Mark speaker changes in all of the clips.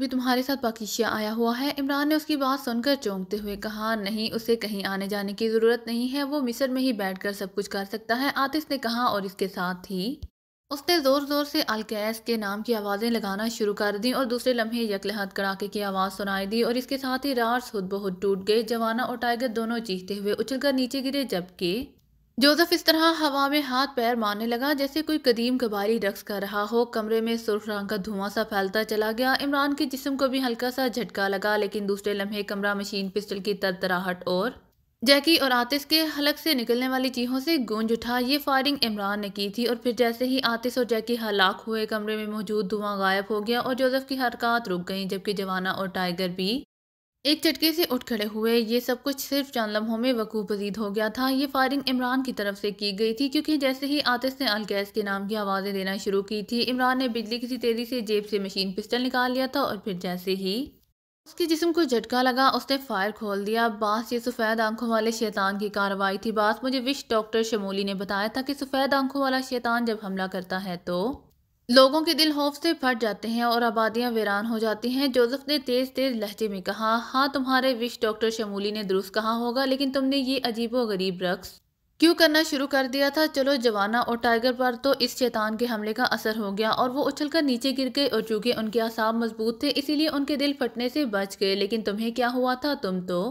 Speaker 1: भी तुम्हारे साथ पाकिशिया आया हुआ है इमरान ने उसकी बात सुनकर चौंकते हुए कहा नहीं उसे कहीं आने जाने की ज़रूरत नहीं है वो मिसर में ही बैठकर सब कुछ कर सकता है आतिश ने कहा और इसके साथ ही उसने ज़ोर ज़ोर से अलकैस के नाम की आवाज़ें लगाना शुरू कर दी और दूसरे लम्हे यकलहत कड़ाके की आवाज़ सुनाई दी और इसके साथ ही रार्स खुद बहुत टूट गए जवाना और टाइगर दोनों चीखते हुए उछलकर नीचे गिरे जबकि जोसेफ इस तरह हवा में हाथ पैर मारने लगा जैसे कोई कदीम कबारी रक्स कर रहा हो कमरे में सुर्ख रंग का धुआं सा फैलता चला गया इमरान के जिस्म को भी हल्का सा झटका लगा लेकिन दूसरे लम्हे कमरा मशीन पिस्टल की तरतराहट और जैकी और आतिश के हलक से निकलने वाली चीहों से गूंज उठा ये फायरिंग इमरान ने की थी और फिर जैसे ही आतिश और जैकी हलाक हुए कमरे में मौजूद धुआं गायब हो गया और जोसेफ की हरकत रुक गई जबकि जवाना और टाइगर भी एक झटके से उठ खड़े हुए ये सब कुछ सिर्फ चंद लम्हों में वकूफ पजीद हो गया था ये फायरिंग इमरान की तरफ से की गई थी क्योंकि जैसे ही आतिश ने अलगैस के नाम की आवाज़ें देना शुरू की थी इमरान ने बिजली किसी तेज़ी से जेब से मशीन पिस्टल निकाल लिया था और फिर जैसे ही उसके जिसम को झटका लगा उसने फायर खोल दिया बास ये सफ़ेद आंखों वाले शैतान की कार्रवाई थी बास मुझे विश डॉक्टर शमोली ने बताया था कि सफ़ेद आंखों वाला शैतान जब हमला करता है तो लोगों के दिल खौफ से फट जाते हैं और आबादियां वीरान हो जाती हैं जोसेफ ने तेज तेज लहजे में कहा हाँ तुम्हारे विश डॉक्टर शमूली ने दुरुस्त कहा होगा लेकिन तुमने ये अजीबो गरीब रक्स क्यों करना शुरू कर दिया था चलो जवाना और टाइगर पर तो इस चैतान के हमले का असर हो गया और वो उछलकर नीचे गिर गए और चूंकि उनके आसाब मजबूत थे इसीलिए उनके दिल फटने से बच गए लेकिन तुम्हें क्या हुआ था तुम तो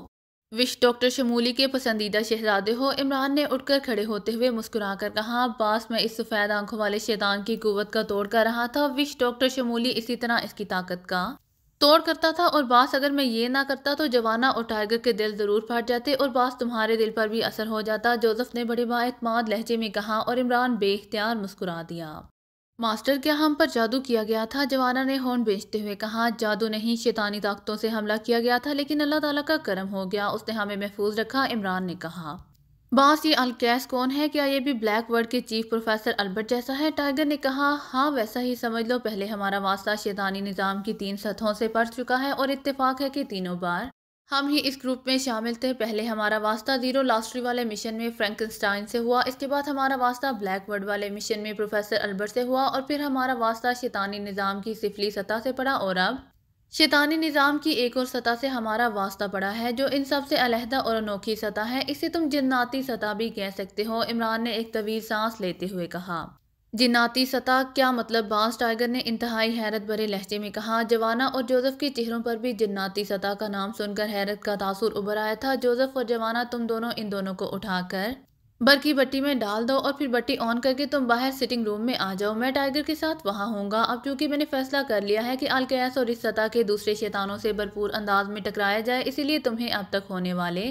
Speaker 1: विश डॉक्टर शमूली के पसंदीदा शहजादे हो इमरान ने उठकर खड़े होते हुए मुस्कुराकर कहा बास मैं इस सफ़ेद आंखों वाले शैतान की कुवत का तोड़ कर रहा था विश डॉक्टर शमूली इसी तरह इसकी ताकत का तोड़ करता था और बास अगर मैं ये ना करता तो जवाना और टाइगर के दिल ज़रूर फट जाते और बास तुम्हारे दिल पर भी असर हो जाता जोसफ ने बड़े बातमाद लहजे में कहा और इमरान बेख्तियार मुस्कुरा दिया मास्टर क्या हम पर जादू किया गया था जवाना ने हॉर्न बेचते हुए कहा जादू नहीं शैतानी ताकतों से हमला किया गया था लेकिन अल्लाह ताला का करम हो गया उसने हमें महफूज रखा इमरान ने कहा बास ये अलकैस कौन है क्या ये भी ब्लैक वर्ड के चीफ प्रोफेसर अल्बर्ट जैसा है टाइगर ने कहा हाँ वैसा ही समझ लो पहले हमारा वास्ता शैतानी निज़ाम की तीन सतहों से पड़ चुका है और इतफाक है कि तीनों बार हम ही इस ग्रुप में शामिल थे पहले हमारा वास्ता जीरो लास्ट्री वाले मिशन में फ्रैंकनस्टाइन से हुआ इसके बाद हमारा वास्ता वर्ड वाले मिशन में प्रोफेसर अल्बर्ट से हुआ और फिर हमारा वास्ता शैतानी निज़ाम की सिफली सतह से पड़ा और अब शैतानी निज़ाम की एक और सतह से हमारा वास्ता पड़ा है जो इन सब से अलहदा और अनोखी सतह है इसे तुम जन्नाती सतह भी कह सकते हो इमरान ने एक तवीज़ सांस लेते हुए कहा जिनाती सतह क्या मतलब बांस टाइगर ने इंतहाई हैरत भरे लहजे में कहा जवाना और जोजफ के चेहरों पर भी जिनाती सतह का नाम सुनकर हैरत का तासुर उभर आया था जोजफ़ और जवाना तुम दोनों इन दोनों को उठाकर बर की बट्टी में डाल दो और फिर बट्टी ऑन करके तुम बाहर सिटिंग रूम में आ जाओ मैं टाइगर के साथ वहाँ होऊंगा अब चूंकि मैंने फैसला कर लिया है कि अलकैस और इस सतह के दूसरे शैतानों से भरपूर अंदाज में टकराया जाए इसीलिए तुम्हें अब तक होने वाले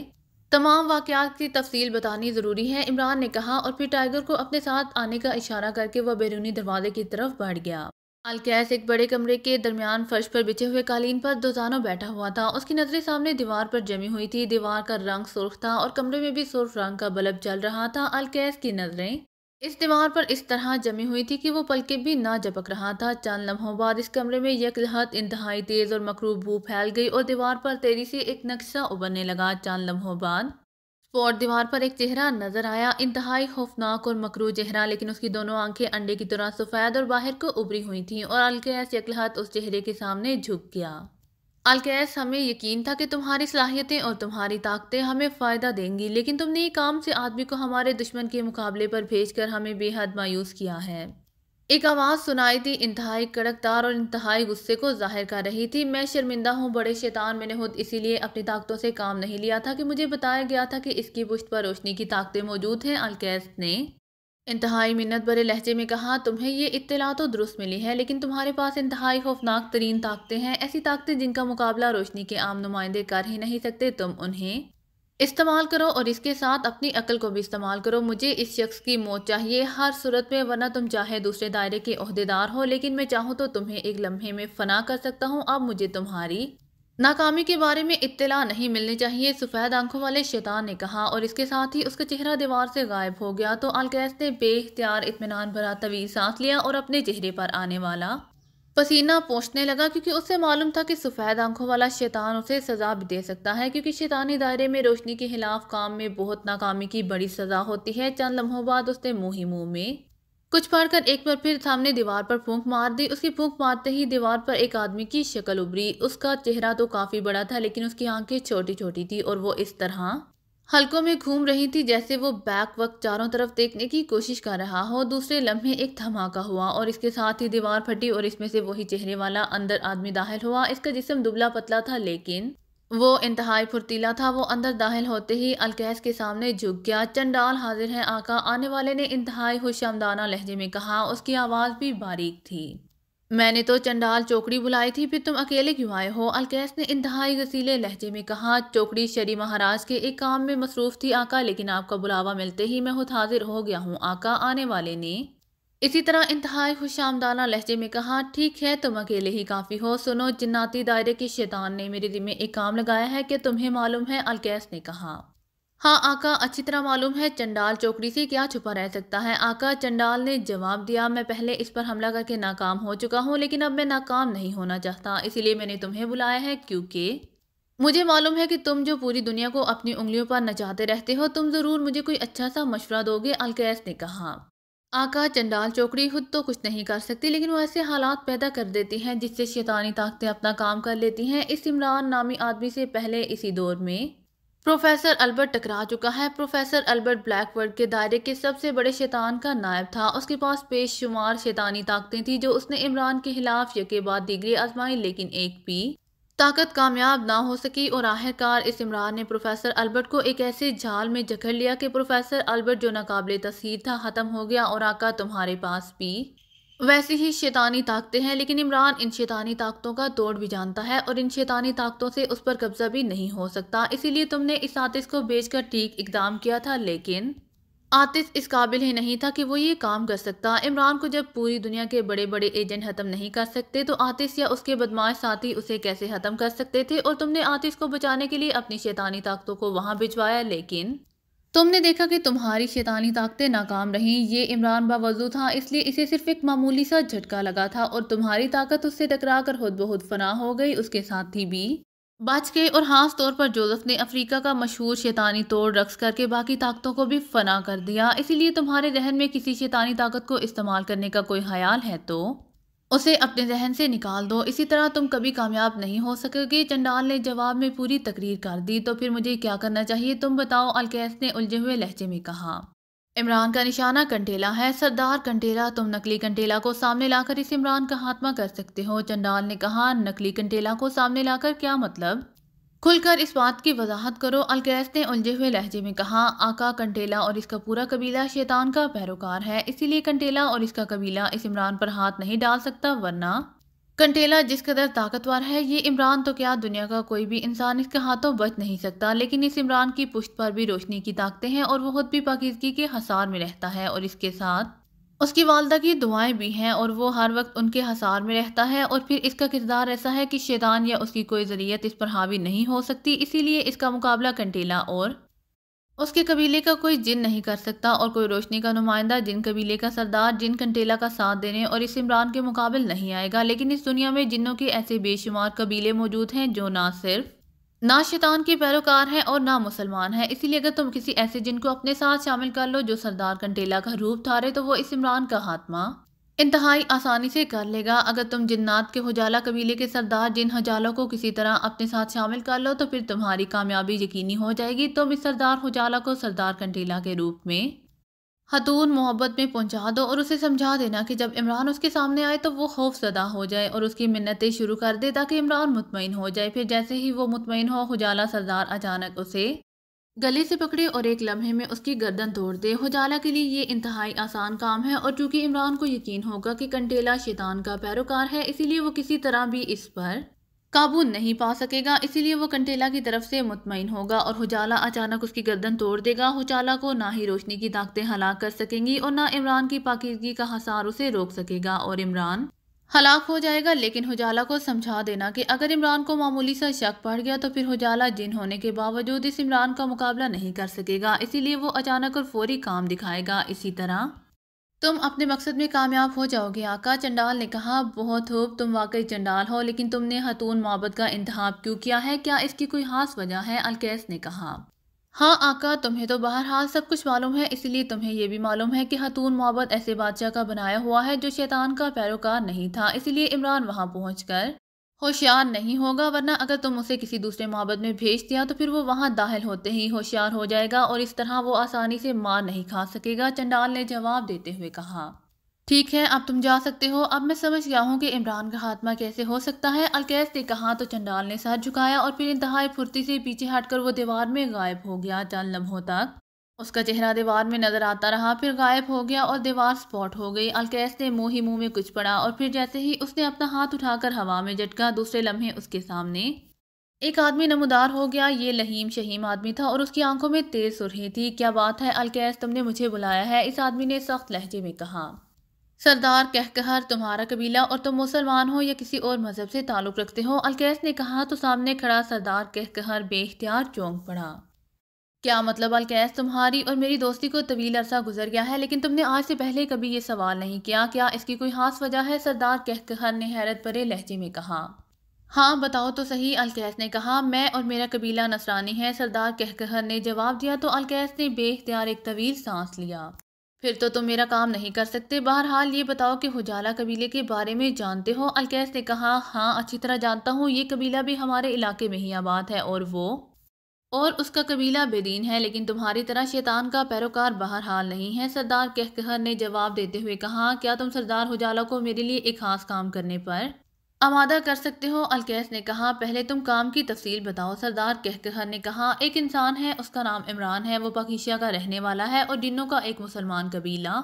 Speaker 1: तमाम वाकत की तफसील बतानी ज़रूरी है इमरान ने कहा और फिर टाइगर को अपने साथ आने का इशारा करके वह बैरूनी दरवाजे की तरफ बढ़ गया अलकैस एक बड़े कमरे के दरमियान फर्श पर बिछे हुए कालीन पर दोजानों बैठा हुआ था उसकी नज़रें सामने दीवार पर जमी हुई थी दीवार का रंग सुर्ख था और कमरे में भी सुर्ख रंग का बल्ब जल रहा था अलकैस की नज़रें इस दीवार पर इस तरह जमी हुई थी कि वो पलके भी ना जपक रहा था चंद लम्हों बाद इस कमरे में यक लहत इंतहाई तेज़ और मकरूब भू फैल गई और दीवार पर तेजी से एक नक्शा उबरने लगा चंद लम्हों बाद स्पॉट दीवार पर एक चेहरा नजर आया इंतहाई खौफनाक और मकरू चेहरा लेकिन उसकी दोनों आंखें अंडे की तरह सफ़ेद और बाहर को उभरी हुई थी और अलकैस यकलहत उस चेहरे के सामने झुक गया अलकैस हमें यकीन था कि तुम्हारी सलाहियतें और तुम्हारी ताकतें हमें फ़ायदा देंगी लेकिन तुमने ये काम से आदमी को हमारे दुश्मन के मुकाबले पर भेजकर हमें बेहद मायूस किया है एक आवाज़ सुनाई थी इंतहाई कड़कदार और इंतहाई गुस्से को जाहिर कर रही थी मैं शर्मिंदा हूँ बड़े शैतान मैंने खुद इसीलिए अपनी ताकतों से काम नहीं लिया था कि मुझे बताया गया था कि इसकी पुष्ट पर रोशनी की ताकतें मौजूद हैं अलकैस ने इंतहाई मिन्नत भरे लहजे में कहा तुम्हें ये इत्तला तो दुरुस्त मिली है लेकिन तुम्हारे पास इंतहाई खौफनाक तरीन ताकतें हैं ऐसी ताकतें जिनका मुकाबला रोशनी के आम नुमाइंदे कर ही नहीं सकते तुम उन्हें इस्तेमाल करो और इसके साथ अपनी अकल को भी इस्तेमाल करो मुझे इस शख्स की मौत चाहिए हर सूरत में वरना तुम चाहे दूसरे दायरे के अहदेदार हो लेकिन मैं चाहूँ तो तुम्हें एक लम्हे में फ़ना कर सकता हूँ अब मुझे तुम्हारी नाकामी के बारे में इत्तला नहीं मिलनी चाहिए सफ़ेद आंखों वाले शैतान ने कहा और इसके साथ ही उसका चेहरा दीवार से गायब हो गया तो अलकैस ने बेख्तियार इतमान भरा तवील सांस लिया और अपने चेहरे पर आने वाला पसीना पहुँचने लगा क्योंकि उससे मालूम था कि सफ़ेद आंखों वाला शैतान उसे सज़ा भी दे सकता है क्योंकि शैतानी दायरे में रोशनी के खिलाफ काम में बहुत नाकामी की बड़ी सज़ा होती है चंद लम्हों बाद उसने मुँह ही मुँह में कुछ पढ़कर एक बार फिर सामने दीवार पर फूंक मार दी उसकी फूंक मारते ही दीवार पर एक आदमी की शक्ल उभरी उसका चेहरा तो काफ़ी बड़ा था लेकिन उसकी आंखें छोटी छोटी थी और वो इस तरह हल्कों में घूम रही थी जैसे वो बैक वक्त चारों तरफ देखने की कोशिश कर रहा हो दूसरे लम्हे एक धमाका हुआ और इसके साथ ही दीवार फटी और इसमें से वही चेहरे वाला अंदर आदमी दाखिल हुआ इसका जिसम दुबला पतला था लेकिन वो इंतहाई फुर्तीला था वो अंदर दाखिल होते ही अलकैस के सामने झुक गया चंडाल हाजिर है आका आने वाले ने इंतहाई खुशामदाना लहजे में कहा उसकी आवाज़ भी बारीक थी मैंने तो चंडाल चौकड़ी बुलाई थी फिर तुम अकेले क्यों आए हो अलकैस ने इंतहाई गसीले लहजे में कहा चौकड़ी शरी महाराज के एक काम में मसरूफ़ थी आका लेकिन आपका बुलावा मिलते ही मैं खुद हाजिर हो गया हूँ आका आने वाले ने इसी तरह इंतहाई खुशामदाना लहजे में कहा ठीक है तुम अकेले ही काफ़ी हो सुनो जिन्नाती दायरे के शैतान ने मेरे दिल में एक काम लगाया है कि तुम्हें मालूम है अलकैस ने कहा हाँ आका अच्छी तरह मालूम है चंडाल चौकड़ी से क्या छुपा रह सकता है आका चंडाल ने जवाब दिया मैं पहले इस पर हमला करके नाकाम हो चुका हूँ लेकिन अब मैं नाकाम नहीं होना चाहता इसीलिए मैंने तुम्हें बुलाया है क्योंकि मुझे मालूम है कि तुम जो पूरी दुनिया को अपनी उंगलियों पर नचाते रहते हो तुम ज़रूर मुझे कोई अच्छा सा मशवरा दोगे अलकैस ने कहा आका चंडाल चौकड़ी खुद तो कुछ नहीं कर सकती लेकिन वो ऐसे हालात पैदा कर देती हैं जिससे शैतानी ताकतें अपना काम कर लेती हैं इस इमरान नामी आदमी से पहले इसी दौर में प्रोफेसर अल्बर्ट टकरा चुका है प्रोफेसर अल्बर्ट ब्लैकवर्ड के दायरे के सबसे बड़े शैतान का नायब था उसके पास शुमार शैतानी ताकतें थी जो उसने इमरान के खिलाफ यके बाद दिगरी आजमाई लेकिन एक भी ताकत कामयाब ना हो सकी और आखिरकार इस इमरान ने प्रोफेसर अल्बर्ट को एक ऐसे झाल में जकड़ लिया कि प्रोफेसर अल्बर्ट जो नाकबिल तस्वीर था ख़त्म हो गया और आका तुम्हारे पास भी वैसी ही शैतानी ताकतें हैं लेकिन इमरान इन शैतानी ताकतों का तोड़ भी जानता है और इन शैतानी ताकतों से उस पर कब्जा भी नहीं हो सकता इसीलिए तुमने इस आतिश को बेचकर ठीक इकदाम किया था लेकिन आतिश इस काबिल ही नहीं था कि वो ये काम कर सकता इमरान को जब पूरी दुनिया के बड़े बड़े एजेंट ख़त्म नहीं कर सकते तो आतिश या उसके बदमाश साथी उसे कैसे ख़त्म कर सकते थे और तुमने आतिश को बचाने के लिए अपनी शैतानी ताकतों को वहाँ भिजवाया लेकिन तुमने देखा कि तुम्हारी शैतानी ताकतें नाकाम रहीं ये इमरान बावजू था इसलिए इसे सिर्फ एक मामूली सा झटका लगा था और तुम्हारी ताकत उससे टकरा कर खुद बहुत फना हो गई उसके साथी भी बच गए और खास तौर पर जोसफ ने अफ्रीका का मशहूर शैतानी तोड़ रक्स करके बाकी ताकतों को भी फना कर दिया इसीलिए तुम्हारे जहन में किसी शैतानी ताकत को इस्तेमाल करने का कोई ख्याल है तो उसे अपने जहन से निकाल दो इसी तरह तुम कभी कामयाब नहीं हो सकोगे चंडाल ने जवाब में पूरी तकरीर कर दी तो फिर मुझे क्या करना चाहिए तुम बताओ अलकैस ने उलझे हुए लहजे में कहा इमरान का निशाना कंटेला है सरदार कंटेला तुम नकली कंटेला को सामने लाकर इस इमरान का खात्मा कर सकते हो चंडाल ने कहा नकली कंटेला को सामने लाकर क्या मतलब खुलकर इस बात की वजाहत करो अलकैस ने उलझे हुए लहजे में कहा आका कंटेला और इसका पूरा कबीला शैतान का पैरोकार है इसीलिए कंटेला और इसका कबीला इस इमरान पर हाथ नहीं डाल सकता वरना कंटेला जिस कदर ताकतवर है ये इमरान तो क्या दुनिया का कोई भी इंसान इसके हाथों बच नहीं सकता लेकिन इस इमरान की पुष्ट पर भी रोशनी की ताकतें हैं और वह खुद भी पाकिजगी के हसार में रहता है और इसके साथ उसकी वालदा की दुआएं भी हैं और वो हर वक्त उनके हसार में रहता है और फिर इसका किरदार ऐसा है कि शैतान या उसकी कोई जरियत इस पर हावी नहीं हो सकती इसीलिए इसका मुकाबला कंटेला और उसके कबीले का कोई जिन नहीं कर सकता और कोई रोशनी का नुमाइंदा जिन कबीले का सरदार जिन कंटेला का साथ देने और इस इमरान के मुकाबले नहीं आएगा लेकिन इस दुनिया में जिनों के ऐसे बेशुमार कबीले मौजूद हैं जो ना सिर्फ ना शैतान के पैरोकार हैं और ना मुसलमान हैं इसीलिए अगर तुम किसी ऐसे जिन को अपने साथ शामिल कर लो जो सरदार कंटेला का रूप थारे तो वो इस इमरान का हाथमा इंतहाई आसानी से कर लेगा अगर तुम जिन्नात के हजाला कबीले के सरदार जिन हजालों को किसी तरह अपने साथ शामिल कर लो तो फिर तुम्हारी कामयाबी यकीनी हो जाएगी तुम इस सरदार हजाला को सरदार कंटीला के रूप में हतून मोहब्बत में पहुंचा दो और उसे समझा देना कि जब इमरान उसके सामने आए तो वो ज़दा हो जाए और उसकी मिन्नतें शुरू कर दे ताकि इमरान मुतमिन हो जाए फिर जैसे ही वो मुतमिन हो हजाला सरदार अचानक उसे गले से पकड़े और एक लम्हे में उसकी गर्दन तोड़ दे हुजाला के लिए ये इंतहाई आसान काम है और चूंकि इमरान को यकीन होगा कि कंटेला शैतान का पैरोकार है इसीलिए वो किसी तरह भी इस पर काबू नहीं पा सकेगा इसीलिए वो कंटेला की तरफ से मुतमिन होगा और हुजाला अचानक उसकी गर्दन तोड़ देगा हुजाला को ना ही रोशनी की ताकतें हलाक कर सकेंगी और ना इमरान की पाकिदगी का हसार उसे रोक सकेगा और इमरान हलाक हो जाएगा लेकिन हुजाला को समझा देना कि अगर इमरान को मामूली सा शक पड़ गया तो फिर हुजाला जिन होने के बावजूद इस इमरान का मुकाबला नहीं कर सकेगा इसीलिए वो अचानक और फौरी काम दिखाएगा इसी तरह तुम अपने मकसद में कामयाब हो जाओगे आका चंडाल ने कहा बहुत खूब तुम वाकई चंडाल हो लेकिन तुमने हतून मोहब्बत का इंतहा क्यों किया है क्या इसकी कोई खास वजह है अलकैस ने कहा हाँ आका तुम्हें तो बहरहाल सब कुछ मालूम है इसलिए तुम्हें यह भी मालूम है कि हतून मोहब्बत ऐसे बादशाह का बनाया हुआ है जो शैतान का पैरोकार नहीं था इसलिए इमरान वहाँ पहुँच कर होशियार नहीं होगा वरना अगर तुम उसे किसी दूसरे मोहब्बत में भेज दिया तो फिर वो वहाँ दाहल होते ही होशियार हो जाएगा और इस तरह वो आसानी से मार नहीं खा सकेगा चंडाल ने जवाब देते हुए कहा ठीक है अब तुम जा सकते हो अब मैं समझ गया हूँ कि इमरान का खात्मा कैसे हो सकता है अलकैस ने कहा तो चंडाल ने सर झुकाया और फिर इंतहाई फुर्ती से पीछे हटकर वो दीवार में गायब हो गया चंद लम्हों तक उसका चेहरा दीवार में नजर आता रहा फिर गायब हो गया और दीवार स्पॉट हो गई अलकैस ने मुंह ही मुंह में कुछ पड़ा और फिर जैसे ही उसने अपना हाथ उठाकर हवा में झटका दूसरे लम्हे उसके सामने एक आदमी नमदार हो गया ये लहीम शहीम आदमी था और उसकी आंखों में तेज सुरही थी क्या बात है अलकैस तुमने मुझे बुलाया है इस आदमी ने सख्त लहजे में कहा सरदार कहकर तुम्हारा कबीला और तुम मुसलमान हो या किसी और मज़हब से ताल्लुक़ रखते हो अलकैस ने कहा तो सामने खड़ा सरदार कहकर बेख्तियार चौंक पड़ा क्या मतलब अलकैस तुम्हारी और मेरी दोस्ती को तवील अरसा गुजर गया है लेकिन तुमने आज से पहले कभी ये सवाल नहीं किया क्या इसकी कोई खास वजह है सरदार कहकर ने हैरत भरे लहजे में कहा हाँ बताओ तो सही अलकैस ने कहा मैं और मेरा कबीला नसरानी है सरदार कहकर ने जवाब दिया तो अलकैस ने बेख्तियार एक तवील सांस लिया फिर तो तुम मेरा काम नहीं कर सकते बहरहाल ये बताओ कि हुजाला कबीले के बारे में जानते हो अलकैस ने कहा हाँ अच्छी तरह जानता हूँ ये कबीला भी हमारे इलाके में ही आबाद है और वो और उसका कबीला बेदीन है लेकिन तुम्हारी तरह शैतान का पैरोकार बहरहाल नहीं है सरदार कहकहर ने जवाब देते हुए कहा क्या तुम सरदार हुजाला को मेरे लिए एक खास काम करने पर आमादा कर सकते हो अलकैस ने कहा पहले तुम काम की तफसील बताओ सरदार कहकर ने कहा एक इंसान है उसका नाम इमरान है वो पाकिशिया का रहने वाला है और जिन्नों का एक मुसलमान कबीला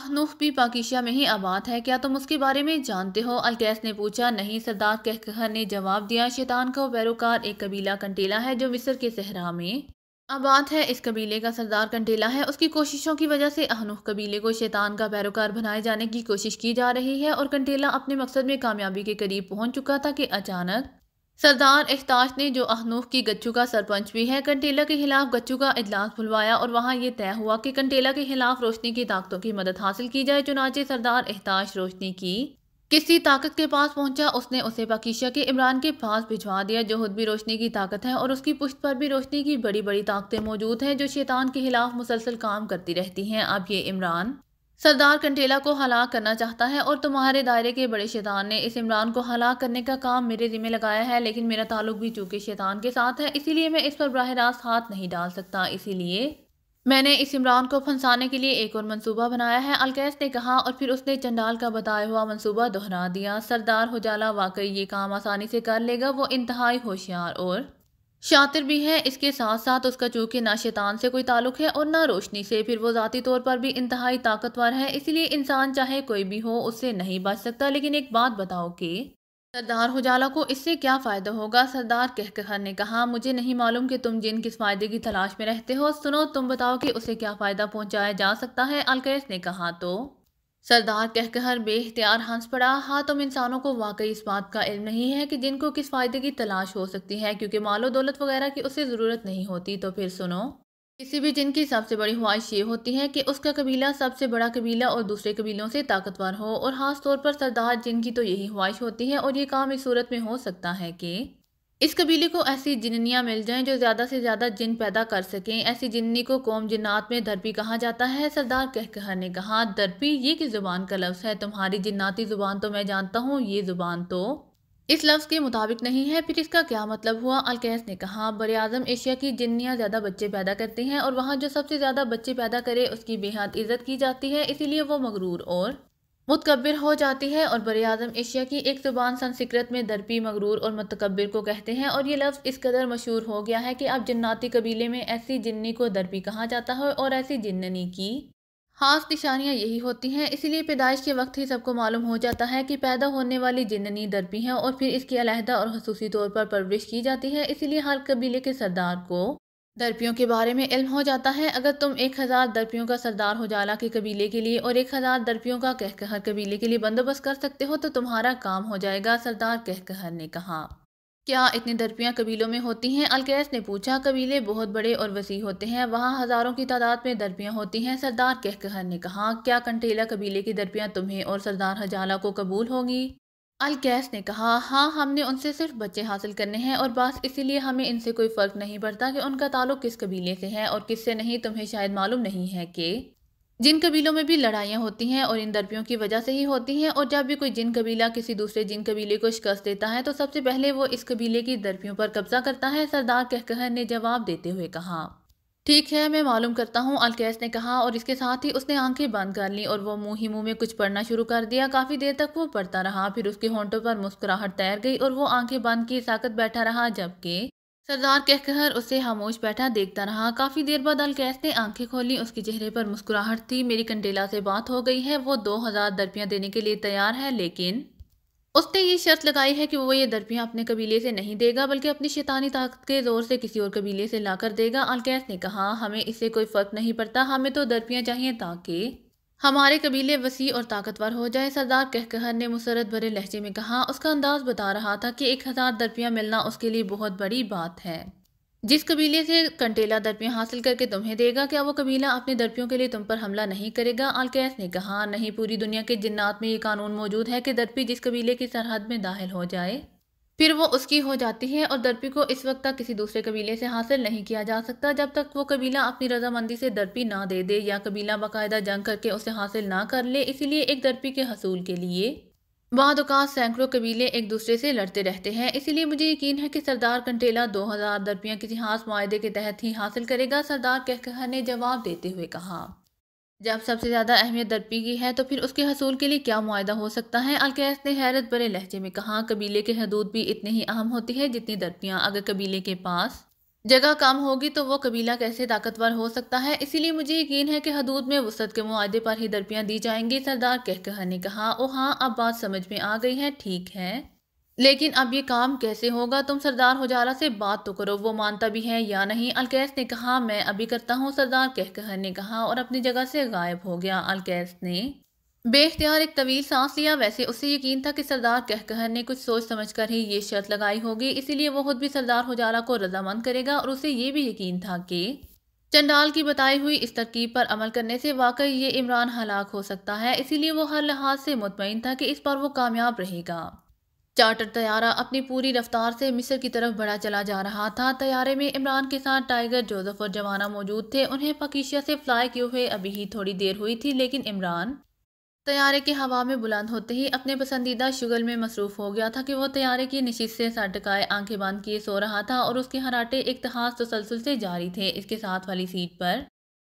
Speaker 1: अहनूफ भी पाकिशिया में ही आबाद है क्या तुम उसके बारे में जानते हो अलकैस ने पूछा नहीं सरदार कहकर ने जवाब दिया शैतान का पैरोकार एक कबीला कंटेला है जो मिस्र के सहरा में आबाद है इस कबीले का सरदार कंटेला है उसकी कोशिशों की वजह से अहनुह कबीले को शैतान का पैरोकार बनाए जाने की कोशिश की जा रही है और कंटेला अपने मकसद में कामयाबी के करीब पहुंच चुका था कि अचानक सरदार एहताश ने जो अहनूफ की गच्चू का सरपंच भी है कंटेला के खिलाफ गच्चू का इजलास बुलवाया और वहाँ ये तय हुआ कि कंटेला के खिलाफ रोशनी की ताकतों की मदद हासिल की जाए चुनाचे सरदार एहताश रोशनी की किसी ताकत के पास पहुंचा उसने उसे पकीशा के इमरान के पास भिजवा दिया जो खुद भी रोशनी की ताकत है और उसकी पुश्त पर भी रोशनी की बड़ी बड़ी ताकतें मौजूद हैं जो शैतान के खिलाफ मुसलसल काम करती रहती हैं अब ये इमरान सरदार कंटेला को हलाक करना चाहता है और तुम्हारे दायरे के बड़े शैतान ने इस इमरान को हलाक करने का काम मेरे ज़िम्मे लगाया है लेकिन मेरा ताल्लुक भी चूंकि शैतान के साथ है इसीलिए मैं इस पर बरह रास्त हाथ नहीं डाल सकता इसीलिए मैंने इस इमरान को फंसाने के लिए एक और मंसूबा बनाया है अलकैस ने कहा और फिर उसने चंडाल का बताया हुआ मंसूबा दोहरा दिया सरदार होजाला वाकई ये काम आसानी से कर लेगा वो इंतहाई होशियार और शातिर भी है इसके साथ साथ उसका चूँकि ना शैतान से कोई ताल्लुक है और ना रोशनी से फिर वो ज़ाती तौर पर भी इंतहाई ताकतवर है इसलिए इंसान चाहे कोई भी हो उससे नहीं बच सकता लेकिन एक बात बताओ कि सरदार हुजाला को इससे क्या फ़ायदा होगा सरदार कहकर ने कहा मुझे नहीं मालूम कि तुम जिन किस फ़ायदे की तलाश में रहते हो सुनो तुम बताओ कि उसे क्या फ़ायदा पहुंचाया जा सकता है अलकैस ने कहा तो सरदार कहकर बेख्तियार हंस पड़ा हाँ तुम इंसानों को वाकई इस बात का इल्म नहीं है कि जिनको किस फ़ायदे की तलाश हो सकती है क्योंकि मालो दौलत वगैरह की उसे ज़रूरत नहीं होती तो फिर सुनो किसी भी जिन की सबसे बड़ी ख्वाहिश ये होती है कि उसका कबीला सबसे बड़ा कबीला और दूसरे कबीलों से ताकतवर हो और ख़ास तौर पर सरदार जिन की तो यही ख्वाहिश होती है और ये काम इस सूरत में हो सकता है कि इस कबीले को ऐसी जिननियाँ मिल जाएं जो ज़्यादा से ज़्यादा जिन पैदा कर सकें ऐसी जिन्नी को कौम जिन्नात में दर्पी कहा जाता है सरदार कह कहर ने कहा दर्पी ये कि ज़ुबान का लफ्ज़ है तुम्हारी जिन्नाती ज़ुबान तो मैं जानता हूँ ये ज़ुबान तो इस लफ्ज़ के मुताबिक नहीं है फिर इसका क्या मतलब हुआ अलकैस ने कहा बड़े आज़म एशिया की जिन्नियाँ ज़्यादा बच्चे पैदा करती हैं और वहाँ जो सबसे ज़्यादा बच्चे पैदा करे उसकी बेहद इज्जत की जाती है इसीलिए वो मगरूर और मुतकबर हो जाती है और बड़े आज़म एशिया की एक ज़ुबान संस्कृत में दरपी मगरूर और मतकबर को कहते हैं और ये लफ्ज़ इस कदर मशहूर हो गया है कि अब जन्नाती कबीले में ऐसी जिन्नी को दरपी कहा जाता है और ऐसी जिन्ननी की खास निशानियाँ यही होती हैं इसलिए पैदाइश के वक्त ही सबको मालूम हो जाता है कि पैदा होने वाली जिननी दरपी है और फिर इसकी अलहदा और खसूसी तौर पर परवरिश की जाती है इसलिए हर कबीले के सरदार को दरपियों के बारे में इल्म हो जाता है अगर तुम एक हज़ार दरपियों का सरदार हो जाला के कबीले के लिए और एक हज़ार दरपियों का कहकहर कबीले के लिए बंदोबस्त कर सकते हो तो तुम्हारा काम हो जाएगा सरदार कहकहर ने कहा क्या इतनी दरपियाँ कबीलों में होती हैं अलकैस ने पूछा कबीले बहुत बड़े और वसी होते हैं वहाँ हज़ारों की तादाद में दरपियाँ होती हैं सरदार कहर ने कहा क्या कंटेला कबीले की दरपियाँ तुम्हें और सरदार हजाला को कबूल होंगी अलकैस ने कहा हाँ हमने उनसे सिर्फ बच्चे हासिल करने हैं और बस इसीलिए हमें इनसे कोई फ़र्क नहीं पड़ता कि उनका ताल्लुक किस कबीले से है और किससे नहीं तुम्हें शायद मालूम नहीं है कि जिन कबीलों में भी लड़ाइयाँ होती हैं और इन दरबियों की वजह से ही होती हैं और जब भी कोई जिन कबीला किसी दूसरे जिन कबीले को शिकस्त देता है तो सबसे पहले वो इस कबीले की दरबियों पर कब्जा करता है सरदार कहकहर ने जवाब देते हुए कहा ठीक है मैं मालूम करता हूँ अलकैस ने कहा और इसके साथ ही उसने आंखें बंद कर ली और वो मुंह ही मुंह में कुछ पढ़ना शुरू कर दिया काफ़ी देर तक वो पढ़ता रहा फिर उसके होंठों पर मुस्कुराहट तैर गई और वो आंखें बंद की साकत बैठा रहा जबकि सरदार कहकर उसे खामोश बैठा देखता रहा काफ़ी देर बाद अलकैस ने आंखें खोली उसके चेहरे पर मुस्कुराहट थी मेरी कंडेला से बात हो गई है वो दो हज़ार दरपियाँ देने के लिए तैयार है लेकिन उसने ये शर्त लगाई है कि वो ये दरपियाँ अपने कबीले से नहीं देगा बल्कि अपनी शैतानी ताकत के ज़ोर से किसी और कबीले से लाकर देगा अलकैस ने कहा हमें इससे कोई फ़र्क नहीं पड़ता हमें तो दरपियाँ चाहिए ताकि हमारे कबीले वसी और ताकतवर हो जाए सरदार कहकहर ने मुसरत भरे लहजे में कहा उसका अंदाज बता रहा था कि एक हज़ार दरपियाँ मिलना उसके लिए बहुत बड़ी बात है जिस कबीले से कंटेला दरपियाँ हासिल करके तुम्हें देगा क्या वो कबीला अपने दरपियों के लिए तुम पर हमला नहीं करेगा अलकैस ने कहा नहीं पूरी दुनिया के जिन्नात में ये कानून मौजूद है कि दरपी जिस कबीले की सरहद में दाखिल हो जाए फिर वो उसकी हो जाती है और दर्पी को इस वक्त तक किसी दूसरे कबीले से हासिल नहीं किया जा सकता जब तक वो कबीला अपनी रजामंदी से दर्पी ना दे दे या कबीला बाकायदा जंग करके उसे हासिल ना कर ले इसीलिए एक दर्पी के हसूल के लिए बाद अवकात सैकड़ों कबीले एक दूसरे से लड़ते रहते हैं इसीलिए मुझे यकीन है कि सरदार कंटेला 2000 दर्पियाँ किसी खास माहे के तहत ही हासिल करेगा सरदार कहकह ने जवाब देते हुए कहा जब सबसे ज़्यादा अहमियत की है तो फिर उसके हसूल के लिए क्या माह हो सकता है अलकैस ने हैरत भरे लहजे में कहा कबीले के हदूद भी इतनी ही अहम होती है जितनी दरपियाँ अगर कबीले के पास जगह कम होगी तो वो कबीला कैसे ताकतवर हो सकता है इसीलिए मुझे यकीन है कि हदूद में वसत के माहे पर ही दरपियाँ दी जाएंगी सरदार कहकर ने कहा ओ हाँ अब बात समझ में आ गई है ठीक है लेकिन अब ये काम कैसे होगा तुम सरदार हुजारा से बात तो करो वो मानता भी है या नहीं अलकैस ने कहा मैं अभी करता हूँ सरदार कहकर ने कहा और अपनी जगह से गायब हो गया अलकैस ने बेख्तियार एक तवील सांस लिया वैसे उसे यकीन था कि सरदार कहकहर ने कुछ सोच समझकर ही ये शर्त लगाई होगी इसीलिए वो खुद भी सरदार हुजारा को रजामंद करेगा और उसे ये भी यकीन था कि चंडाल की बताई हुई इस तरकीब पर अमल करने से वाकई ये इमरान हलाक हो सकता है इसीलिए वो हर लिहाज से मुतमिन था कि इस पर वो कामयाब रहेगा चार्टर तैयारा अपनी पूरी रफ्तार से मिस्र की तरफ बढ़ा चला जा रहा था तैयारे में इमरान के साथ टाइगर जोजफ और जवाना मौजूद थे उन्हें पकीशिया से फ्लाई किए हुए अभी ही थोड़ी देर हुई थी लेकिन इमरान तैयारे के हवा में बुलंद होते ही अपने पसंदीदा शुगल में मसरूफ़ हो गया था कि वो तैयारे की नशीत से सटकाए आंखें बांध किए सो रहा था और उसके हराटे इकतहास तसलसल से जारी थे इसके साथ वाली सीट पर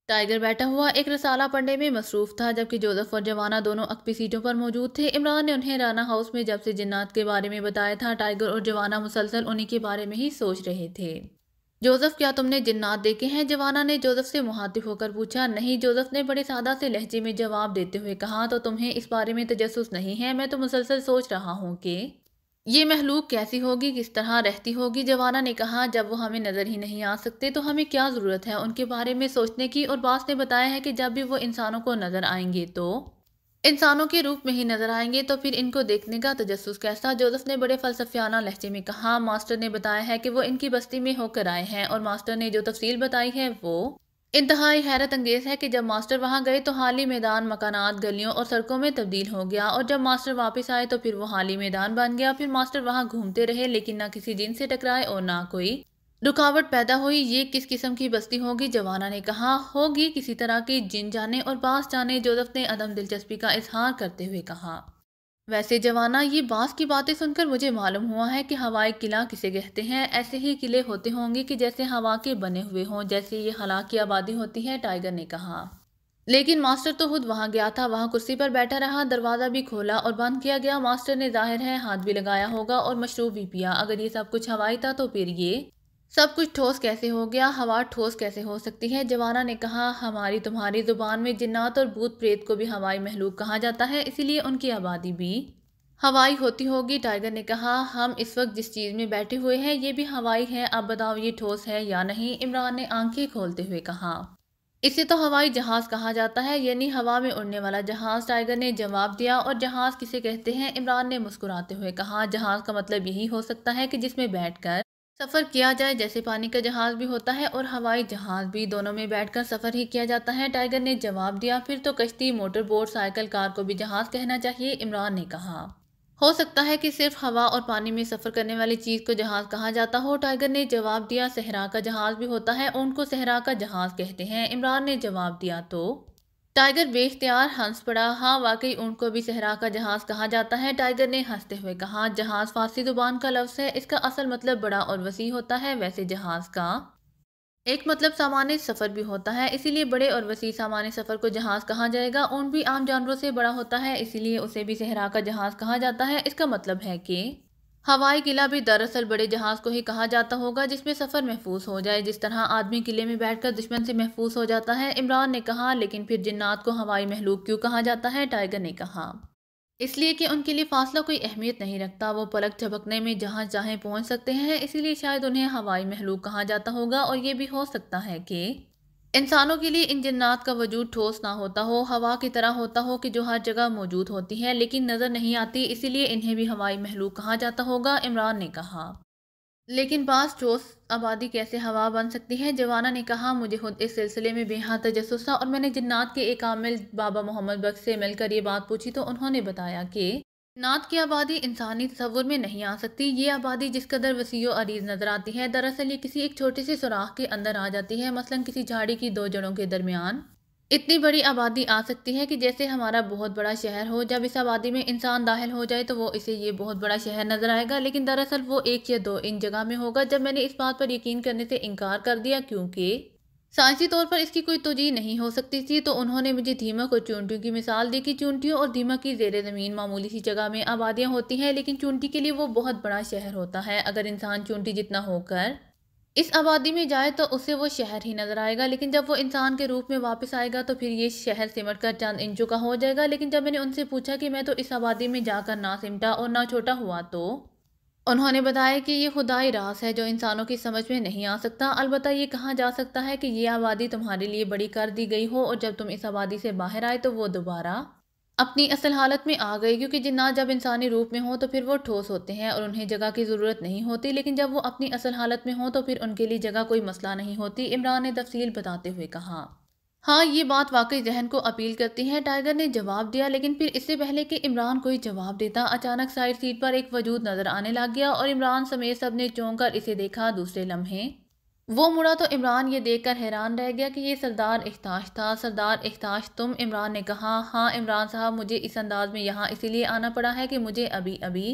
Speaker 1: टाइगर बैठा हुआ एक रसाला पढ़ने में मसरूफ था जबकि जोसफ और जवाना दोनों अकबी सीटों पर मौजूद थे इमरान ने उन्हें राना हाउस में जब से जन्नात के बारे में बताया था टाइगर और जवाना मुसलसल उन्हीं के बारे में ही सोच रहे थे जोसफ क्या तुमने जिन्नात देखे हैं जवाना ने जोसफ से मुहातिब होकर पूछा नहीं जोसफ ने बड़े सादा से लहजे में जवाब देते हुए कहा तो तुम्हें इस बारे में तजस नहीं है मैं तो मुसलसल सोच रहा हूँ कि ये महलूक कैसी होगी किस तरह रहती होगी जवाना ने कहा जब वो हमें नज़र ही नहीं आ सकते तो हमें क्या ज़रूरत है उनके बारे में सोचने की और बास ने बताया है कि जब भी वो इंसानों को नज़र आएंगे तो इंसानों के रूप में ही नज़र आएंगे तो फिर इनको देखने का तजस्स कैसा जोसफ ने बड़े फलसफियाना लहजे में कहा मास्टर ने बताया है कि वो इनकी बस्ती में होकर आए हैं और मास्टर ने जो तफसील बताई है वो इंतहाई हैरत अंगेज़ है कि जब मास्टर वहाँ गए तो हाली मैदान मकानात गलियों और सड़कों में तब्दील हो गया और जब मास्टर वापस आए तो फिर वो हाली मैदान बन गया फिर मास्टर वहाँ घूमते रहे लेकिन ना किसी जिन से टकराए और ना कोई रुकावट पैदा हुई ये किस किस्म की बस्ती होगी जवाना ने कहा होगी किसी तरह की जिन जाने और बास जाने जोजफ ने अदम दिलचस्पी का इजहार करते हुए कहा वैसे जवाना ये बास की बातें सुनकर मुझे मालूम हुआ है कि हवाई किला किसे कहते हैं ऐसे ही किले होते होंगे कि जैसे हवा के बने हुए हों जैसे ये हला की आबादी होती है टाइगर ने कहा लेकिन मास्टर तो खुद वहाँ गया था वहां कुर्सी पर बैठा रहा दरवाज़ा भी खोला और बंद किया गया मास्टर ने जाहिर है हाथ भी लगाया होगा और मशरूब भी पिया अगर ये सब कुछ हवाई था तो फिर ये सब कुछ ठोस कैसे हो गया हवा ठोस कैसे हो सकती है जवाना ने कहा हमारी तुम्हारी ज़ुबान में जिन्नात और भूत प्रेत को भी हवाई महलूक कहा जाता है इसीलिए उनकी आबादी भी हवाई होती होगी टाइगर ने कहा हम इस वक्त जिस चीज़ में बैठे हुए हैं ये भी हवाई है अब बताओ ये ठोस है या नहीं इमरान ने आंखें खोलते हुए कहा इसे तो हवाई जहाज़ कहा जाता है यानी हवा में उड़ने वाला जहाज़ टाइगर ने जवाब दिया और जहाज़ किसे कहते हैं इमरान ने मुस्कुराते हुए कहा जहाज़ का मतलब यही हो सकता है कि जिसमें बैठकर सफ़र किया जाए जैसे पानी का जहाज़ भी होता है और हवाई जहाज़ भी दोनों में बैठकर सफ़र ही किया जाता है टाइगर ने जवाब दिया फिर तो कश्ती मोटर बोट साइकिल कार को भी जहाज़ कहना चाहिए इमरान ने कहा हो सकता है कि सिर्फ हवा और पानी में सफ़र करने वाली चीज़ को जहाज़ कहा जाता हो टाइगर ने जवाब दिया सहरा का जहाज़ भी होता है उनको सहरा का जहाज़ कहते हैं इमरान ने जवाब दिया तो टाइगर बेख्तियार हंस पड़ा हाँ वाकई उनको भी सहरा का जहाज कहा जाता है टाइगर ने हंसते हुए कहा जहाज फारसी जुबान का लफ्ज़ है इसका असल मतलब बड़ा और वसी होता है वैसे जहाज का एक मतलब सामान्य सफ़र भी होता है इसीलिए बड़े और वसी सामान्य सफ़र को जहाज़ कहा जाएगा ऊन भी आम जानवरों से बड़ा होता है इसीलिए उसे भी सहरा का जहाज़ कहा जाता है इसका मतलब है कि हवाई किला भी दरअसल बड़े जहाज को ही कहा जाता होगा जिसमें सफ़र महफूज हो जाए जिस तरह आदमी किले में बैठकर दुश्मन से महफूज हो जाता है इमरान ने कहा लेकिन फिर जिन्नात को हवाई महलूक क्यों कहा जाता है टाइगर ने कहा इसलिए कि उनके लिए फासला कोई अहमियत नहीं रखता वो पलक झपकने में जहाँ चाहें पहुँच सकते हैं इसीलिए शायद उन्हें हवाई महलूक कहा जाता होगा और ये भी हो सकता है कि इंसानों के लिए इन जन्नात का वजूद ठोस ना होता हो हवा की तरह होता हो कि जो हर जगह मौजूद होती है लेकिन नज़र नहीं आती इसीलिए इन्हें भी हवाई महलूक कहा जाता होगा इमरान ने कहा लेकिन बास ठोस आबादी कैसे हवा बन सकती है जवाना ने कहा मुझे खुद इस सिलसिले में बेहद तजस्स और मैंने जन्नात के एक आमिल बाबा मोहम्मद बख्श से मिलकर ये बात पूछी तो उन्होंने बताया कि नात की आबादी इंसानी तस्वुर में नहीं आ सकती ये आबादी जिस कदर वसी व अरीज नज़र आती है दरअसल ये किसी एक छोटे से सुराख के अंदर आ जाती है मसलन किसी झाड़ी की दो जड़ों के दरमियान इतनी बड़ी आबादी आ सकती है कि जैसे हमारा बहुत बड़ा शहर हो जब इस आबादी में इंसान दाखिल हो जाए तो वो इसे ये बहुत बड़ा शहर नज़र आएगा लेकिन दरअसल वो एक या दो इन जगह में होगा जब मैंने इस बात पर यकीन करने से इनकार कर दिया क्योंकि साइंसी तौर पर इसकी कोई तोजी नहीं हो सकती थी तो उन्होंने मुझे धीमक और चूंटियों की मिसाल दी कि चूंटियों और धीमक की जेर ज़मीन मामूली सी जगह में आबादियाँ होती हैं लेकिन चूंटी के लिए वो बहुत बड़ा शहर होता है अगर इंसान चूंटी जितना होकर इस आबादी में जाए तो उसे वो शहर ही नज़र आएगा लेकिन जब वो इंसान के रूप में वापस आएगा तो फिर ये शहर सिमट कर चंद इंचों का हो जाएगा लेकिन जब मैंने उनसे पूछा कि मैं तो इस आबादी में जाकर ना सिमटा और ना छोटा हुआ तो उन्होंने बताया कि ये खुदाई रास है जो इंसानों की समझ में नहीं आ सकता अलबत्त ये कहा जा सकता है कि ये आबादी तुम्हारे लिए बड़ी कर दी गई हो और जब तुम इस आबादी से बाहर आए तो वो दोबारा अपनी असल हालत में आ गई क्योंकि जिन्ना जब इंसानी रूप में हो तो फिर वो ठोस होते हैं और उन्हें जगह की ज़रूरत नहीं होती लेकिन जब वो अपनी असल हालत में हो तो फिर उनके लिए जगह कोई मसला नहीं होती इमरान ने तफसील बताते हुए कहा हाँ ये बात वाकई जहन को अपील करती है टाइगर ने जवाब दिया लेकिन फिर इससे पहले कि इमरान कोई जवाब देता अचानक साइड सीट पर एक वजूद नजर आने लग गया और इमरान समेत सब ने चौंक कर इसे देखा दूसरे लम्हे वो मुड़ा तो इमरान ये देखकर हैरान रह गया कि ये सरदार इख्ताश था सरदार इख्ताश तुम इमरान ने कहा हाँ इमरान साहब मुझे इस अंदाज में यहाँ इसीलिए आना पड़ा है कि मुझे अभी अभी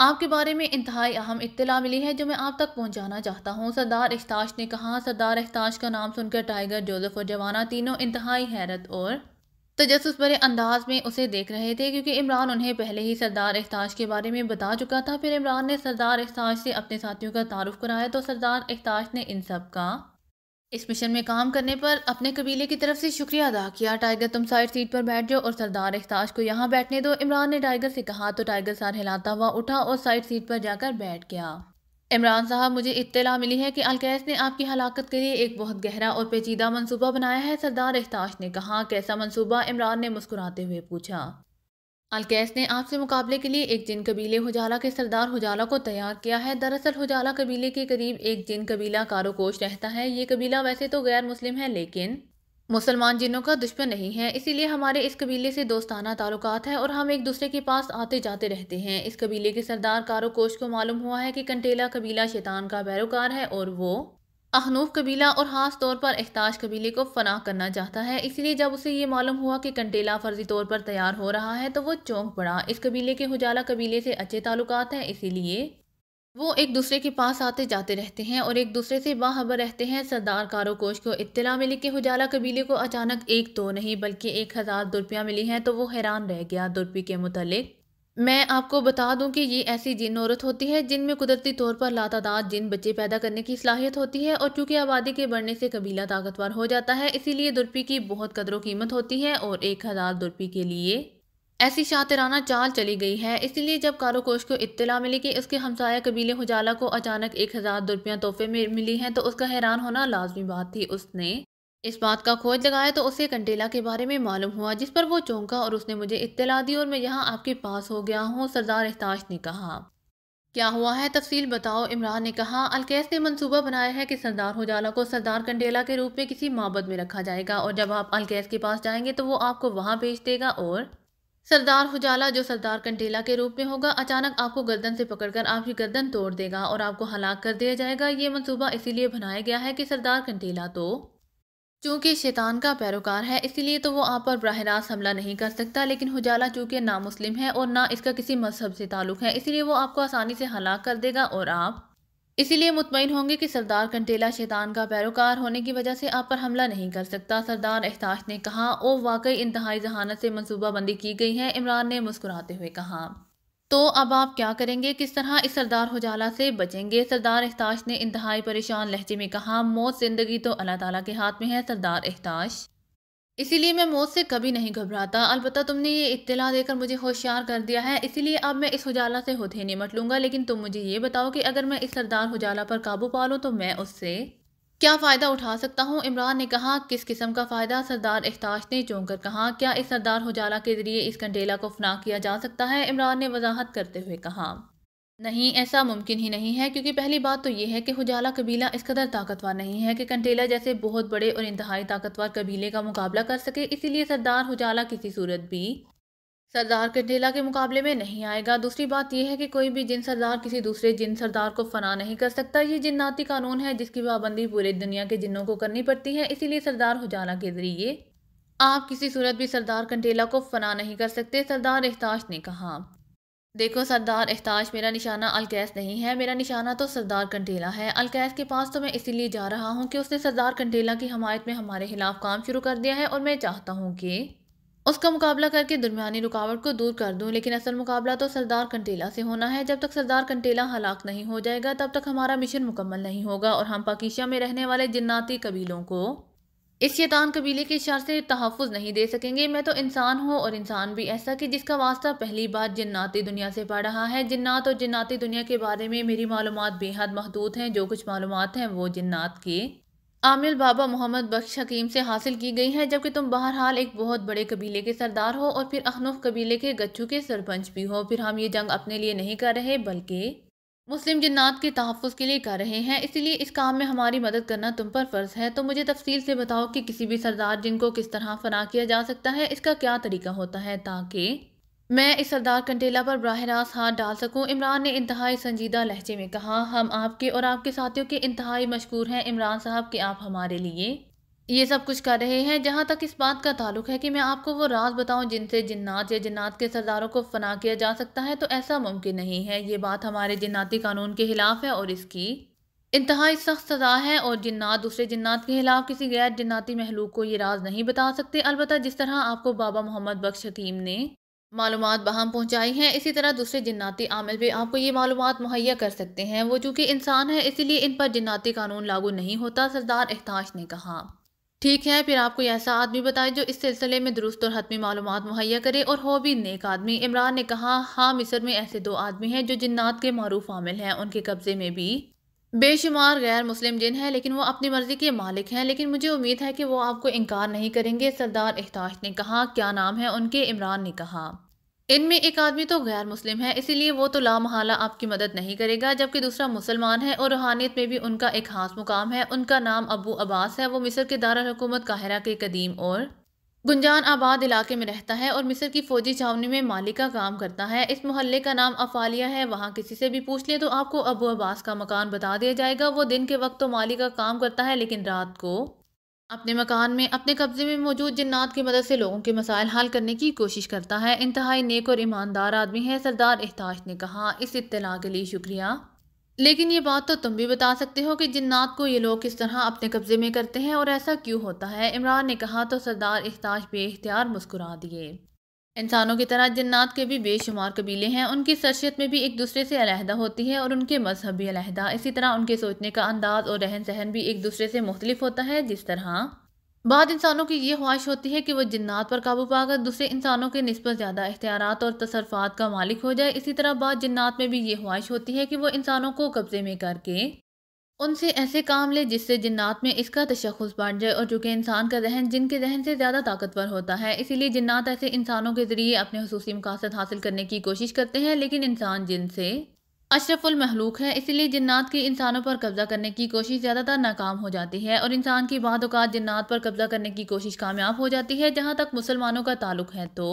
Speaker 1: आपके बारे में इंतहाई अहम इतला मिली है जो मैं आप तक पहुंचाना चाहता हूं सरदार इख्ताश ने कहा सरदार इख्ताश का नाम सुनकर टाइगर जोसेफ और जवाना तीनों इंतहाई हैरत और तजस भरे अंदाज में उसे देख रहे थे क्योंकि इमरान उन्हें पहले ही सरदार इख्ताश के बारे में बता चुका था फिर इमरान ने सरदार इख्ताश से अपने साथियों का तारुफ कराया तो सरदार इख्ताश ने इन सब का इस मिशन में काम करने पर अपने कबीले की तरफ से शुक्रिया अदा किया टाइगर तुम साइड सीट पर बैठ जाओ और सरदार एहताज को यहाँ बैठने दो इमरान ने टाइगर से कहा तो टाइगर सर हिलाता हुआ उठा और साइड सीट पर जाकर बैठ गया इमरान साहब मुझे इत्तला मिली है कि अलकैस ने आपकी हलाकत के लिए एक बहुत गहरा और पेचीदा मंसूबा बनाया है सरदार एहताज ने कहा कैसा मंसूबा इमरान ने मुस्कुराते हुए पूछा अलकैस ने आपसे मुकाबले के लिए एक जिन कबीले हुजाला के सरदार हुजाला को तैयार किया है दरअसल हुजाला कबीले के करीब एक जिन कबीला कारोकोश रहता है ये कबीला वैसे तो गैर मुस्लिम है लेकिन मुसलमान जिनों का दुश्मन नहीं है इसीलिए हमारे इस कबीले से दोस्ताना ताल्लुकात है और हम एक दूसरे के पास आते जाते रहते हैं इस कबीले के सरदार कारोकोश को मालूम हुआ है कि कंटेला कबीला शैतान का पैरोकार है और वो अहनूफ कबीला और ख़ास तौर पर एहताज कबीले को फना करना चाहता है इसलिए जब उसे ये मालूम हुआ कि कंटेला फर्जी तौर पर तैयार हो रहा है तो वो चौंक पड़ा इस कबीले के हुजाला कबीले से अच्छे ताल्लुक हैं इसीलिए वो एक दूसरे के पास आते जाते रहते हैं और एक दूसरे से बाहबर रहते हैं सरदार कारोकोश को इतला मिली कि हुजाला कबीले को अचानक एक तो नहीं बल्कि एक हज़ार दुरपियाँ मिली हैं तो वो हैरान रह गया दुरपी के मुतलिक मैं आपको बता दूं कि ये ऐसी जिन औरत होती है जिनमें कुदरती तौर पर लातादाद जिन बच्चे पैदा करने की सलाहियत होती है और चूँकि आबादी के बढ़ने से कबीला ताकतवर हो जाता है इसीलिए दुर्पी की बहुत कदरों कीमत होती है और एक हज़ार दुर्पी के लिए ऐसी शातराना चाल चली गई है इसीलिए जब कारोकोश को इत्तला मिली कि उसके हमसाया कबीले हुजाला को अचानक एक हज़ार दुर्पियाँ तोहफे में मिली हैं तो उसका हैरान होना लाजमी बात थी उसने इस बात का खोज लगाया तो उसे कंटेला के बारे में मालूम हुआ जिस पर वो चौंका और उसने मुझे इत्तला दी और मैं यहाँ आपके पास हो गया हूँ सरदार एहताश ने कहा क्या हुआ है तफसील बताओ इमरान ने कहा अलकैस ने मंसूबा बनाया है कि सरदार होजाला को सरदार कंडेला के रूप में किसी माबद में रखा जाएगा और जब आप अलकैस के पास जाएंगे तो वो आपको वहाँ भेज देगा और सरदार हुजाला जो सरदार कंडेला के रूप में होगा अचानक आपको गर्दन से पकड़कर आपकी गर्दन तोड़ देगा और आपको हलाक कर दिया जाएगा ये मनसूबा इसीलिए बनाया गया है कि सरदार कंडेला तो चूँकि शैतान का पैरोकार है इसीलिए तो वो आप पर बरह रास्त हमला नहीं कर सकता लेकिन हुजाला चूँकि ना मुस्लिम है और ना इसका किसी मजहब से ताल्लुक़ है इसलिए वो आपको आसानी से हलाक कर देगा और आप इसीलिए मुतमिन होंगे कि सरदार कंटेला शैतान का पैरोकार होने की वजह से आप पर हमला नहीं कर सकता सरदार एहताश ने कहा ओ वाकई इंतहाई जहानत से मनसूबाबंदी की गई है इमरान ने मुस्कुराते हुए कहा तो अब आप क्या करेंगे किस तरह इस सरदार उजाला से बचेंगे सरदार एहताश ने इंतहाई परेशान लहजे में कहा मौत जिंदगी तो अल्लाह ताला के हाथ में है सरदार एहताश इसीलिए मैं मौत से कभी नहीं घबराता अलबत्त तुमने ये इत्तला देकर मुझे होशियार कर दिया है इसीलिए अब मैं इस उजाला से होते निमट लूंगा लेकिन तुम मुझे ये बताओ कि अगर मैं इस सरदार उजाला पर काबू पा लूँ तो मैं उससे क्या फ़ायदा उठा सकता हूँ इमरान ने कहा किस किस्म का फ़ायदा सरदार एहताश ने चौंक कर कहा क्या इस सरदार उजाला के ज़रिए इस कंडेला को फना किया जा सकता है इमरान ने वजाहत करते हुए कहा नहीं ऐसा मुमकिन ही नहीं है क्योंकि पहली बात तो यह है कि हजाला कबीला इस कदर ताकतवर नहीं है कि कंटेला जैसे बहुत बड़े और इंतहाई ताकतवर कबीले का मुकाबला कर सके इसीलिए सरदार हजाला किसी सूरत भी सरदार कंडेला के मुकाबले में नहीं आएगा दूसरी बात यह है कि कोई भी जिन सरदार किसी दूसरे जिन सरदार को फना नहीं कर सकता ये जिन्नाती कानून है जिसकी पाबंदी पूरे दुनिया के जिन्हों को करनी पड़ती है इसीलिए सरदार हुजाला के जरिए आप किसी सूरत भी सरदार कंडेला को फना नहीं कर सकते सरदार एहताश ने कहा देखो सरदार एहताश मेरा निशाना अलकैस नहीं है मेरा निशाना तो सरदार कंटेला है अलकैस के पास तो मैं इसीलिए जा रहा हूँ कि उसने सरदार कंटेला की हमायत में हमारे खिलाफ काम शुरू कर दिया है और मैं चाहता हूँ कि उसका मुकाबला करके दरमियानी रुकावट को दूर कर दूं लेकिन असल मुकाबला तो सरदार कंटेला से होना है जब तक सरदार कंटेला हलाक नहीं हो जाएगा तब तक हमारा मिशन मुकम्मल नहीं होगा और हम पाकिशा में रहने वाले जन्नाती कबीलों को इस शैतान कबीले के शर से तहफ़ नहीं दे सकेंगे मैं तो इंसान हूँ और इंसान भी ऐसा कि जिसका वास्ता पहली बार जन्नाती दुनिया से पा रहा है जन्नात और जन्नाती दुनिया के बारे में मेरी मालूम बेहद महदूद हैं जो कुछ मालूम हैं वो जन्नात के आमिल बाबा मोहम्मद बख्श हकीम से हासिल की गई है जबकि तुम बहरहाल एक बहुत बड़े कबीले के सरदार हो और फिर अखनुफ कबीले के गच्छू के सरपंच भी हो फिर हम ये जंग अपने लिए नहीं कर रहे बल्कि मुस्लिम जन्नात के तहफ़ के लिए कर रहे हैं इसीलिए इस काम में हमारी मदद करना तुम पर फ़र्ज़ है तो मुझे तफसील से बताओ कि किसी भी सरदार जिनको किस तरह फना किया जा सकता है इसका क्या तरीका होता है ताकि मैं इस सरदार कंटेला पर बरह रास्त हाथ डाल सकूं इमरान ने इंतहाई संजीदा लहजे में कहा हम आपके और आपके साथियों के इंतहाई मशहूर हैं इमरान साहब कि आप हमारे लिए ये सब कुछ कर रहे हैं जहाँ तक इस बात का ताल्लुक है कि मैं आपको वो राज बताऊं जिनसे जिन्नात या जिन्नात के सरदारों को फना किया जा सकता है तो ऐसा मुमकिन नहीं है ये बात हमारे जिन्नाती कानून के खिलाफ है और इसकी इंतहाई सख्त सज़ा है और जिन्नात दूसरे जिन्नात के खिलाफ किसी गैर जिन्नाती महलूक को ये राज नहीं बता सकते अलबत् जिस तरह आपको बाबा मोहम्मद बख्श हकीम ने मालूम बहम पहुँचाई हैं इसी तरह दूसरे जन्नाती आमिल भी आपको ये मालूम मुहैया कर सकते हैं वो चूँकि इंसान है इसीलिए इन पर जन्ाती कानून लागू नहीं होता सरदार एहताश ने कहा ठीक है फिर आपको ऐसा आदमी बताए जो इस सिलसिले में दुरुस्त और हतमी मालूम मुहैया करे और हो भी नेक आदमी इमरान ने कहा हाँ मिसर में ऐसे दो आदमी हैं जो जन्नात के मरूफ आमिल हैं उनके कब्ज़े में भी बेशुमार गैर मुस्लिम जिन हैं लेकिन वो अपनी मर्ज़ी के मालिक हैं लेकिन मुझे उम्मीद है कि वो आपको इनकार नहीं करेंगे सरदार एहताश ने कहा क्या नाम है उनके इमरान ने कहा इनमें एक आदमी तो गैर मुस्लिम है इसीलिए वो तो लामहला आपकी मदद नहीं करेगा जबकि दूसरा मुसलमान है और रूहानियत में भी उनका एक खास मुकाम है उनका नाम अबू अब्बास है वो मिस्र के दारकूमत काहरा के कदीम और गुंजान आबाद इलाके में रहता है और मिस्र की फौजी छावनी में माली का काम करता है इस मोहल्ले का नाम अफालिया है वहाँ किसी से भी पूछ ले तो आपको अबू अब्बास का मकान बता दिया जाएगा वो दिन के वक्त तो माली का काम करता है लेकिन रात को अपने मकान में अपने कब्जे में मौजूद जन्नात की मदद से लोगों के मसाइल हल करने की कोशिश करता है इंतहाई नेक और ईमानदार आदमी है सरदार एहताश ने कहा इस इतला के लिए शुक्रिया लेकिन ये बात तो तुम भी बता सकते हो कि जिन्नात को ये लोग किस तरह अपने कब्जे में करते हैं और ऐसा क्यों होता है इमरान ने कहा तो सरदार एहताज बेख्तियार मुस्कुरा दिए इंसानों की तरह जन्नात के भी बेशुमार कबीले हैं उनकी शख्सियत में भी एक दूसरे से अलहदा होती है और उनके मजहब भी अलहदा इसी तरह उनके सोचने का अंदाज़ और रहन सहन भी एक दूसरे से मुख्तलिफ होता है जिस तरह बाद इंसानों की ये ख्वाहिश होती है कि वह जन्नात पर काबू पाकर दूसरे इंसानों के नस्बत ज़्यादा इख्तियारत और तसरफात का मालिक हो जाए इसी तरह बाद जन्नात में भी ये ख्वाहिश होती है कि वह इंसानों को कब्ज़े में करके उनसे ऐसे काम ले जिससे जन्नात में इसका तशखस बढ़ जाए और चूँकि इंसान का जहन जिनके जहन से ज़्यादा ताकतवर होता है इसीलिए जन्नात ऐसे इंसानों के ज़रिए अपने खसूसी मकासद हासिल करने की कोशिश करते हैं लेकिन इंसान जिनसे अशरफुल महलूक है इसलिए जन्नात के इंसानों पर कब्जा करने की कोशिश ज़्यादातर नाकाम हो जाती है और इंसान की बाद अवत जन्नात पर कब्जा करने की कोशिश कामयाब हो जाती है जहाँ तक मुसलमानों का ताल्लुक है तो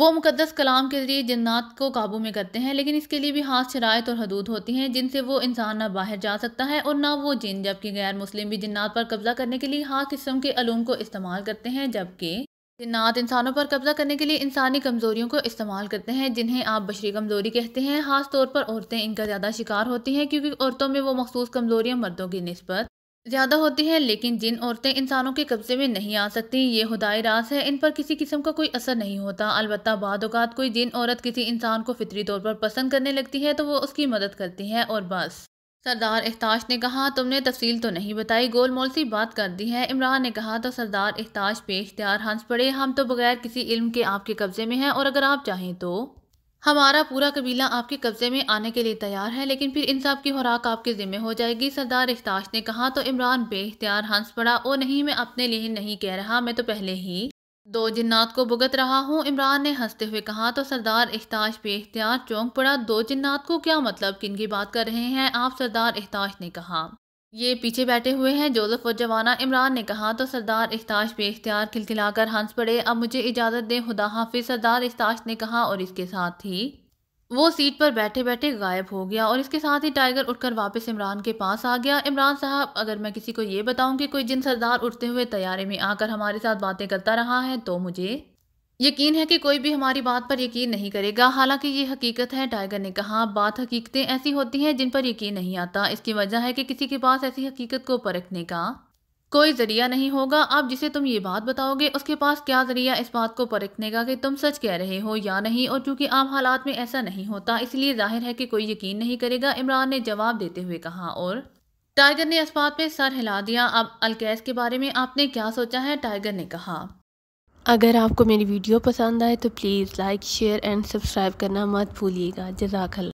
Speaker 1: वो मुकदस कलाम के ज़रिए जन्नात को काबू में करते हैं लेकिन इसके लिए भी हाथ शरात और हदूद होती हैं जिनसे वो इंसान ना बाहर जा सकता है और ना वो जिन जबकि गैर मुस्लिम भी जन्नात पर कब्जा करने के लिए हाथ किस्म के अलूम को इस्तेमाल करते हैं जबकि जिन्नात इंसानों पर कब्जा करने के लिए इंसानी कमज़ोरियों को इस्तेमाल करते हैं जिन्हें आप बशरी कमज़ोरी कहते हैं ख़ास तौर पर औरतें इनका ज़्यादा शिकार होती हैं क्योंकि औरतों में वो मखसूस कमज़ोरियाँ मर्दों की नस्बत ज़्यादा होती हैं लेकिन जिन औरतें इंसानों के कब्ज़े में नहीं आ सकती ये खुदाई रास है इन पर किसी किस्म का कोई असर नहीं होता अलबत्त बाद कोई जिन औरत किसी इंसान को फितरी तौर पर पसंद करने लगती है तो वो उसकी मदद करती है और बस सरदार एहताश ने कहा तुमने तफसील तो नहीं बताई गोलमोल सी बात कर दी है इमरान ने कहा तो सरदार एहताश बेख्तियार हंस पड़े हम तो बगैर किसी इल्म के आपके कब्ज़े में हैं और अगर आप चाहें तो हमारा पूरा कबीला आपके कब्ज़े में आने के लिए तैयार है लेकिन फिर इन सब की खुराक आपके ज़िम्मे हो जाएगी सरदार एहताश ने कहा तो इमरान बेख्तियार हंस पड़ा ओ नहीं मैं अपने लिए नहीं कह रहा मैं तो पहले ही दो जिन्नात को भुगत रहा हूँ इमरान ने हंसते हुए कहा तो सरदार एहताज बेख्तियार चौंक पड़ा दो जिन्नात को क्या मतलब किन की बात कर रहे हैं आप सरदार एहताज ने कहा ये पीछे बैठे हुए हैं जोजफ और जवाना इमरान ने कहा तो सरदार एहताज बेख्तियार खिलखिलाकर हंस पड़े अब मुझे इजाज़त दें खुदा हाफिज सरदार एहताज ने कहा और इसके साथ ही वो सीट पर बैठे बैठे गायब हो गया और इसके साथ ही टाइगर उठकर वापस इमरान के पास आ गया इमरान साहब अगर मैं किसी को ये बताऊं कि कोई जिन सरदार उठते हुए तैयारे में आकर हमारे साथ बातें करता रहा है तो मुझे यकीन है कि कोई भी हमारी बात पर यकीन नहीं करेगा हालांकि ये हकीकत है टाइगर ने कहा बात हकीकतें ऐसी होती हैं जिन पर यकीन नहीं आता इसकी वजह है कि किसी के पास ऐसी हकीकत को परखने का कोई ज़रिया नहीं होगा अब जिसे तुम ये बात बताओगे उसके पास क्या ज़रिया इस बात को परखने का कि तुम सच कह रहे हो या नहीं और चूंकि आम हालात में ऐसा नहीं होता इसलिए जाहिर है कि कोई यकीन नहीं करेगा इमरान ने जवाब देते हुए कहा और टाइगर ने इस बात में सर हिला दिया अब अलकैस के बारे में आपने क्या सोचा है टाइगर ने कहा अगर आपको मेरी वीडियो पसंद आए तो please like share and subscribe करना मत भूलिएगा जजाखल